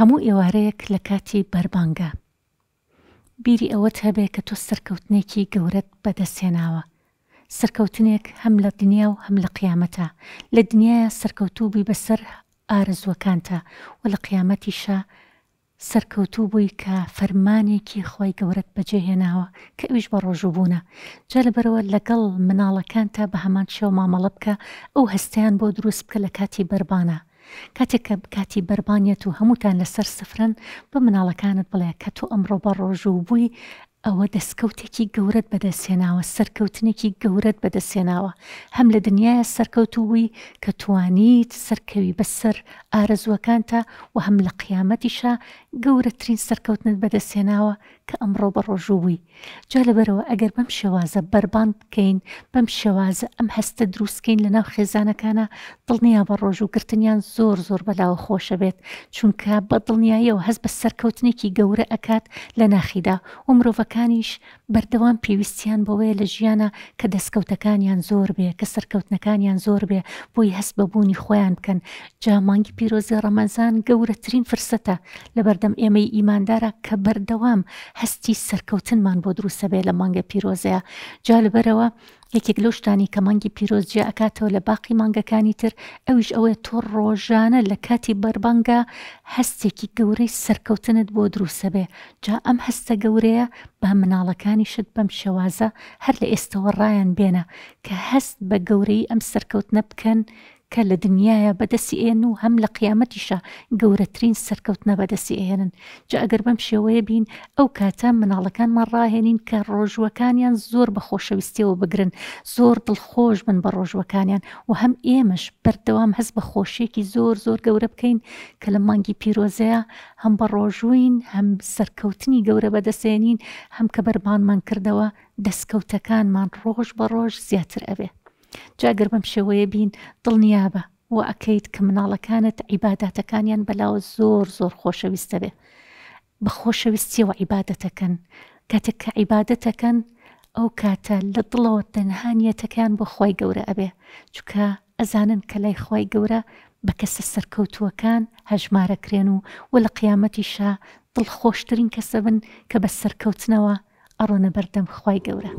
هەموو ئێوارەیەک لە کاتی بربانگە بیری ئەوەت هەبێ کە تۆ سەرکەوتنێکی گەورەت بەدەستێناوە سەرکەوتنێک هەم لە دنیا و هەم لە قیامەتە لە دنیاە سەرکەوتوبی بەسەر ئارزوەکانتە و لە قیامەتیشە سەرکەوتوو بووی کە فەرمانێکی خۆی گەورەت بەجێهێناوە کە ئەویش بە ڕۆژووبوونە جا لەبەرەوە لەگەڵ مناڵەکان تا بە هەمان شێو مامەڵە بکە ئەو هەستیان بۆ دروست بکە لە کاتی بربانە کاتێک کە کاتی بربانیت و هەمووتان لەسەر سفرن بە مناڵەکانت بڵێ کە تۆ ئەمڕۆ بە ڕۆژ و بووی ئەوە دەستکەوتێکی گەورەت بەدەستێناوە سەرکەوتنێکی گەورەت بەدەستێناوە هەم لە دنیاە سەرکەوتووی کە توانیت سەرکەوی بەسەر ئارەزوەکانتە و هەم لە قیامەتیشا گەورەترین سەرکەوتنت بەدەستێناوە کە ئەمڕۆ بەڕۆژووی جا لەبەرەوە ئەگەر بەم شێوازە بربان بکەین بەم شێوازە ئەم هەستە دروستکەین لە ناو خێزانەکانە دڵنیا بە ڕۆژ و گرتنیان زۆر زۆر بەلاوە خۆشە بێت چونکە بە دڵنیاییەوە هەست بە سەرکەوتنێکی گەورە ئەکات لە ناخیدا و مرۆڤەکە کۆمەڵەکانیش بەردەوام پێویستیان بەوەیە لە ژیانە کە دەستکەوتەکانیان زۆر بێ کە سەرکەوتنەکانیان زۆر بێ بۆی هەست بەبوونی خۆیان بکەن جامانگی پیرۆزی ڕەمەزان گەورەترین فرسەتە لە بەردەم ئێمەی ئیماندارە کە بەردەوام هەستی سەرکەوتنمان بۆ دروسە بێ لە مانگە پیرۆزەیە جا لەبەرەوە یەکێک لەو شتانی کە مانگی پیرۆزجیە ئەکاتەوە لە باقی مانگەکانی تر ئەویش ئەوەیە تۆ ڕۆژانە لە کاتی بەربانگە هەستێکی گەورەی سەرکەوتنت بۆ دروسە بێ جا ئەم هەستە گەورەیە با مناڵەکانی شت بەم شێوازە هەر لە ئێستەوە ڕایان بێنە کە هەست بە گەورەی ئەم سەرکەوتنە بکەن کە لە دنیاە بەدەسی ئێن و هەم لە قیامەتیشە گەورەترین سەرکەوتنە بەدەسی ئێنن جا ئەگەر بەم شێوەیە بین ئەو کاتە مناڵەکانمان ڕاهێنین کە ڕۆژوەکانیان زۆر بە خۆشەویستیەوە بگرن زۆر دڵخۆش بن بە ڕۆژوەکانیان و هەم ئێمەش بەردەوام هەست بە خۆشیێکی زۆر زۆر گەورە بکەین کە لە مانگی پیرۆزەیە هەم بە ڕۆژوین هەم سەرکەوتنی گەورە بەدەسێنین هەم کە بەربانمان کردەوە دەستکەوتەکانمان ڕۆژ بە ڕۆژ زیاتر ئەوێ جاگەر بەم شێوەیە بین دڵنیابە و ئەکەیت کە مناڵەکانت عیباداتەکانیان بەلاوە زۆر زۆر خۆشەویستە بێ بە خۆشەویستیەوە عیبادەتەکەن کاتێک کە عیبادەتەکەن ئەو کاتە لە دڵەوە تەنهانیەتەکان بۆ خۆی گەورە ئەبێ چکە ئەزانن کە لای خۆی گەورە بە کەسە سەرکەوتووەکان هەژمارەکرێن و و لە قیامەتیشا دڵخۆشترین کەسە بن کە بە سەرکەوتنەوە ئەڕۆنە بەردەم خی گەورە.